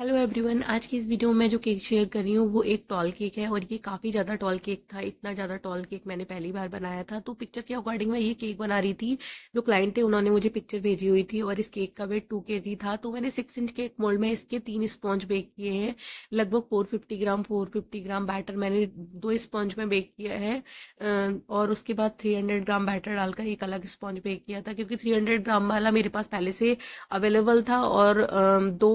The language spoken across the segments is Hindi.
हेलो एवरीवन आज की इस वीडियो में जो केक शेयर कर रही हूँ वो एक टॉल केक है और ये काफ़ी ज़्यादा टॉल केक था इतना ज़्यादा टॉल केक मैंने पहली बार बनाया था तो पिक्चर के अकॉर्डिंग मैं ये केक बना रही थी जो क्लाइंट थे उन्होंने मुझे पिक्चर भेजी हुई थी और इस केक का वेट टू के था तो मैंने सिक्स इंच केक मोल्ड में इसके तीन स्पॉन्ज बेक किए हैं लगभग four fifty gram four fifty gram batter मैंने दो स्पॉन्ज में बेक किया है और उसके बाद थ्री हंड्रेड ग्राम बैटर डालकर एक अलग स्पॉन्ज बेक किया था क्योंकि थ्री हंड्रेड ग्राम वाला मेरे पास पहले से अवेलेबल था और दो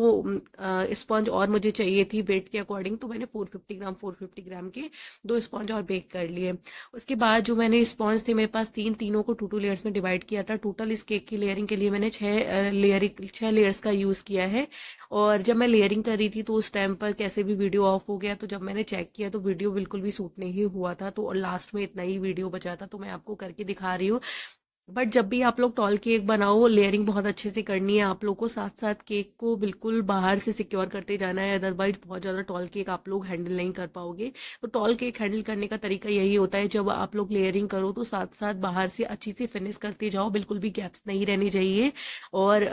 स्पॉन्ज और मुझे चाहिए थी वेट के अकॉर्डिंग तो मैंने 450 ग्राम 450 ग्राम के दो स्पॉन्ज और बेक कर लिए उसके बाद जो मैंने स्पॉन्ज थे मेरे पास तीन तीनों को टू टू लेयर्स में डिवाइड किया था टोटल इस केक की लेयरिंग के लिए मैंने छः लेयरिंग छः लेयर्स का यूज़ किया है और जब मैं लेयरिंग कर रही थी तो उस टाइम पर कैसे भी वीडियो ऑफ हो गया तो जब मैंने चेक किया तो वीडियो बिल्कुल भी सूट नहीं हुआ था तो लास्ट में इतना ही वीडियो बचा था तो मैं आपको करके दिखा रही हूँ बट जब भी आप लोग टॉल केक बनाओ लेयरिंग बहुत अच्छे से करनी है आप लोग को साथ साथ केक को बिल्कुल बाहर से सिक्योर करते जाना है अदरवाइज बहुत ज़्यादा टॉल केक आप लोग हैंडल नहीं कर पाओगे तो टॉल केक हैंडल करने का तरीका यही होता है जब आप लोग लेयरिंग करो तो साथ साथ बाहर से अच्छी से फिनिश करते जाओ बिल्कुल भी गैप्स नहीं रहने चाहिए और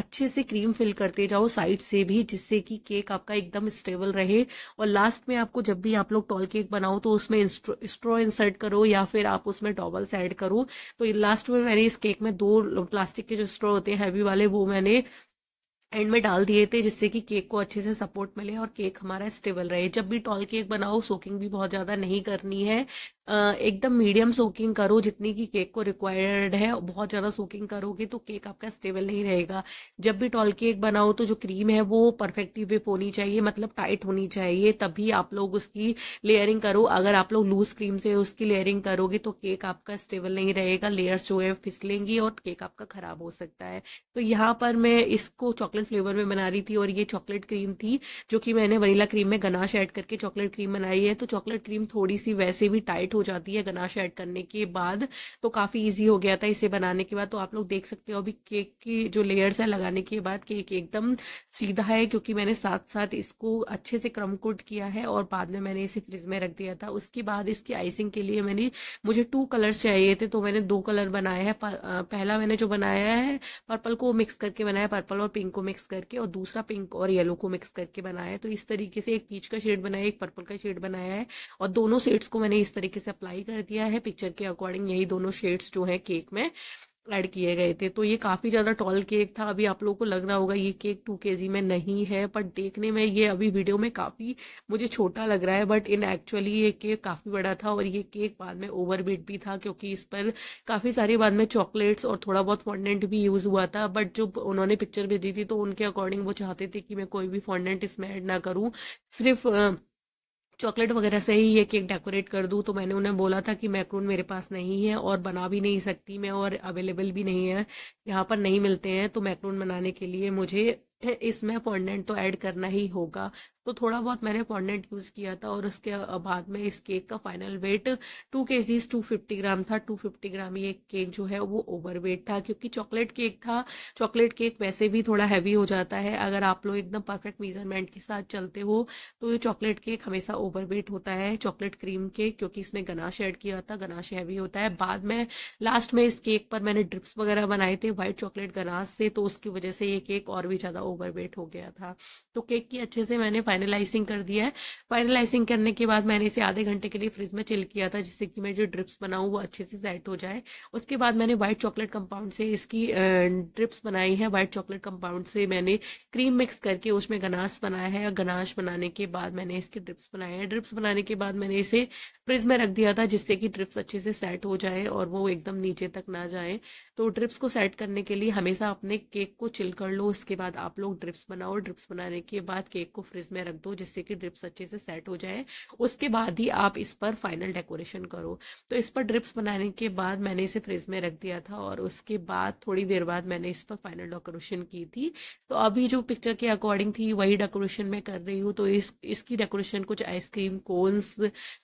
अच्छे से क्रीम फिल करते जाओ साइड से भी जिससे कि केक आपका एकदम स्टेबल रहे और लास्ट में आपको जब भी आप लोग टॉल केक बनाओ तो उसमें स्ट्रॉ इंसर्ट करो या फिर आप उसमें टॉवल्स एड करो तो लास्ट में में मैंने इस केक में दो प्लास्टिक के जो स्ट्रॉ होते हैं हैवी वाले वो मैंने एंड में डाल दिए थे जिससे कि केक को अच्छे से सपोर्ट मिले और केक हमारा स्टेबल रहे जब भी टॉल केक बनाओ सोकिंग भी बहुत ज़्यादा नहीं करनी है एकदम मीडियम सोकिंग करो जितनी की केक को रिक्वायर्ड है बहुत ज़्यादा सोकिंग करोगे तो केक आपका स्टेबल नहीं रहेगा जब भी टॉल केक बनाओ तो जो क्रीम है वो परफेक्टली विप होनी चाहिए मतलब टाइट होनी चाहिए तभी आप लोग उसकी लेयरिंग करो अगर आप लोग लूज क्रीम से उसकी लेयरिंग करोगे तो केक आपका स्टेबल नहीं रहेगा लेयर्स जो है फिसलेंगी और केक आपका ख़राब हो सकता है तो यहाँ पर मैं इसको चॉकलेट फ्लेवर में बना रही थी और ये चॉकलेट क्रीम थी जो कि मैंने वनीला क्रीम में गनाश ऐड करके चॉकलेट क्रीम बनाई है तो चॉकलेट क्रीम थोड़ी सी वैसे भी टाइट हो जाती है गनाश ऐड करने के बाद तो काफ़ी ईजी हो गया था इसे बनाने के बाद तो आप लोग देख सकते हो अभी केक की जो लेयर्स है लगाने के बाद केक एकदम सीधा है क्योंकि मैंने साथ साथ इसको अच्छे से क्रम कोट किया है और बाद में मैंने इसे फ्रिज में रख दिया था उसके बाद इसकी आइसिंग के लिए मैंने मुझे टू कलर्स चाहिए थे तो मैंने दो कलर बनाए हैं पहला मैंने जो बनाया है पर्पल को मिक्स करके बनाया पर्पल और पिंक को मिक्स करके और दूसरा पिंक और येलो को मिक्स करके बनाया है तो इस तरीके से एक पीच का शेड बनाया एक पर्पल का शेड बनाया है और दोनों शेड्स को मैंने इस तरीके से से अप्लाई कर दिया है पिक्चर के अकॉर्डिंग यही दोनों शेड्स जो हैं केक में ऐड किए गए थे तो ये काफ़ी ज़्यादा टॉल केक था अभी आप लोगों को लग रहा होगा ये केक टू के में नहीं है बट देखने में ये अभी वीडियो में काफ़ी मुझे छोटा लग रहा है बट इन एक्चुअली ये केक काफ़ी बड़ा था और ये केक बाद में ओवर भी था क्योंकि इस पर काफ़ी सारे बाद में चॉकलेट्स और थोड़ा बहुत फॉन्डेंट भी यूज़ हुआ था बट जब उन्होंने पिक्चर भेजी थी तो उनके अकॉर्डिंग वो चाहते थे कि मैं कोई भी फॉन्डेंट इसमें ऐड ना करूँ सिर्फ चॉकलेट वगैरह से ही ये केक डेकोरेट कर दूँ तो मैंने उन्हें बोला था कि मैक्रोन मेरे पास नहीं है और बना भी नहीं सकती मैं और अवेलेबल भी नहीं है यहाँ पर नहीं मिलते हैं तो मैक्रोन बनाने के लिए मुझे इसमें पॉन्डेंट तो ऐड करना ही होगा तो थोड़ा बहुत मैंने पॉन्डेंट यूज़ किया था और उसके बाद में इस केक का फाइनल वेट टू के जीज टू फिफ्टी ग्राम था टू फिफ्टी ग्राम ये केक जो है वो ओवर वेट था क्योंकि चॉकलेट केक था चॉकलेट केक वैसे भी थोड़ा हैवी हो जाता है अगर आप लोग एकदम परफेक्ट मेजरमेंट के साथ चलते हो तो ये चॉकलेट केक हमेशा ओवर वेट होता है चॉकलेट क्रीम केक क्योंकि इसमें गनाश ऐड किया था गनाश हैवी होता है बाद में लास्ट में इस केक पर मैंने ड्रिप्स वगैरह बनाए थे व्हाइट चॉकलेट गनाश से तो उसकी वजह से ये केक और भी ज़्यादा ओवर वेट हो गया था तो केक की अच्छे से मैंने फाइनलाइजिंग कर दिया है फाइनलाइजिंग करने के बाद मैंने इसे आधे घंटे के लिए फ्रिज में चिल किया था जिससे कि मैं जो ड्रिप्स बनाऊँ वो अच्छे से सेट हो जाए उसके बाद मैंने व्हाइट चॉकलेट कंपाउंड से इसकी ड्रिप्स बनाई है व्हाइट चॉकलेट कंपाउंड से मैंने क्रीम मिक्स करके उसमें गनाश बनाया है गनाश बनाने के बाद मैंने इसके ड्रिप्स बनाए हैं ड्रिप्स बनाने के बाद मैंने इसे फ्रिज में रख दिया था जिससे कि ड्रिप्स अच्छे से सेट हो जाए और वो एकदम नीचे तक ना जाए तो ड्रिप्स को सेट करने के लिए हमेशा अपने केक को चिल कर लो उसके बाद आप लोग ड्रिप्स बनाओ ड्रिप्स बनाने के बाद केक को फ्रिज में रख दो जिससे कि ड्रिप्स अच्छे से सेट हो जाए उसके बाद ही आप इस पर फाइनल डेकोरेशन करो तो इस पर ड्रिप्स बनाने के बाद मैंने इसे फ्रिज में रख दिया था और उसके बाद थोड़ी देर बाद मैंने इस पर फाइनल डेकोरेशन की थी तो अभी जो पिक्चर के अकॉर्डिंग थी वही डेकोरेशन मैं कर रही हूँ तो इस इसकी डेकोरेशन कुछ आइसक्रीम कोन्स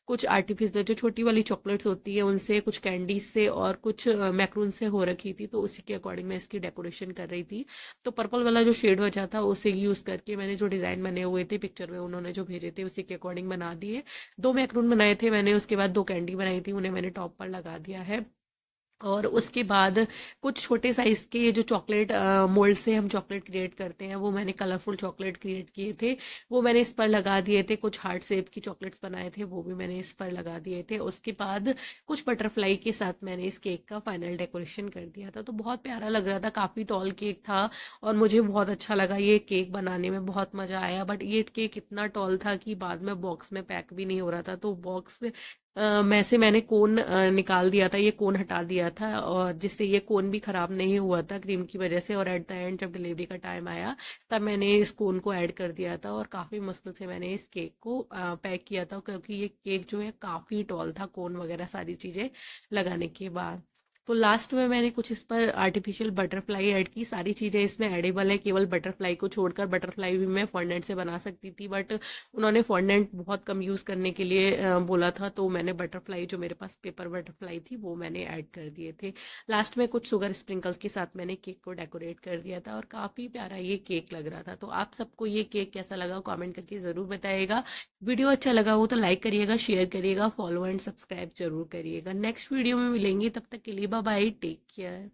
कुछ आर्टिफिशियल जो छोटी वाली चॉकलेट्स होती है उनसे कुछ कैंडीज से और कुछ मैक्रून से हो रखी थी तो उसी के अकॉर्डिंग मैं इसकी डेकोरेशन कर रही थी तो पर्पल वाला जो शेड वजह था उसे यूज़ करके मैंने जो डिज़ाइन बने हुए थे पिक्चर में उन्होंने जो भेजे थे उसी के अकॉर्डिंग बना दिए दो मैक्रून बनाए थे मैंने उसके बाद दो कैंडी बनाई थी उन्हें मैंने टॉप पर लगा दिया है और उसके बाद कुछ छोटे साइज़ के ये जो चॉकलेट मोल्ड से हम चॉकलेट क्रिएट करते हैं वो मैंने कलरफुल चॉकलेट क्रिएट किए थे वो मैंने इस पर लगा दिए थे कुछ हार्ट सेप की चॉकलेट्स बनाए थे वो भी मैंने इस पर लगा दिए थे उसके बाद कुछ बटरफ्लाई के साथ मैंने इस केक का फाइनल डेकोरेशन कर दिया था तो बहुत प्यारा लग रहा था काफ़ी टॉल केक था और मुझे बहुत अच्छा लगा ये केक बनाने में बहुत मज़ा आया बट ये केक इतना टॉल था कि बाद में बॉक्स में पैक भी नहीं हो रहा था तो बॉक्स में से मैंने कोन निकाल दिया था ये कोन हटा दिया था और जिससे ये कोन भी ख़राब नहीं हुआ था क्रीम की वजह से और एट द एंड जब डिलीवरी का टाइम आया तब मैंने इस कोन को ऐड कर दिया था और काफ़ी मुश्किल से मैंने इस केक को पैक किया था क्योंकि ये केक जो है काफ़ी टॉल था कोन वगैरह सारी चीज़ें लगाने के बाद तो लास्ट में मैंने कुछ इस पर आर्टिफिशियल बटरफ्लाई ऐड की सारी चीज़ें इसमें एडेबल है केवल बटरफ्लाई को छोड़कर बटरफ्लाई भी मैं फॉर्डेंट से बना सकती थी बट उन्होंने फॉर्डेंट बहुत कम यूज़ करने के लिए बोला था तो मैंने बटरफ्लाई जो मेरे पास पेपर बटरफ्लाई थी वो मैंने ऐड कर दिए थे लास्ट में कुछ शुगर स्प्रिंकल्स के साथ मैंने केक को डेकोरेट कर दिया था और काफ़ी प्यारा ये केक लग रहा था तो आप सबको ये केक कैसा लगा कॉमेंट करके ज़रूर बताइएगा वीडियो अच्छा लगा हो तो लाइक करिएगा शेयर करिएगा फॉलो एंड सब्सक्राइब जरूर करिएगा नेक्स्ट वीडियो में मिलेंगे तब तक के लिए बाय बाय टेक केयर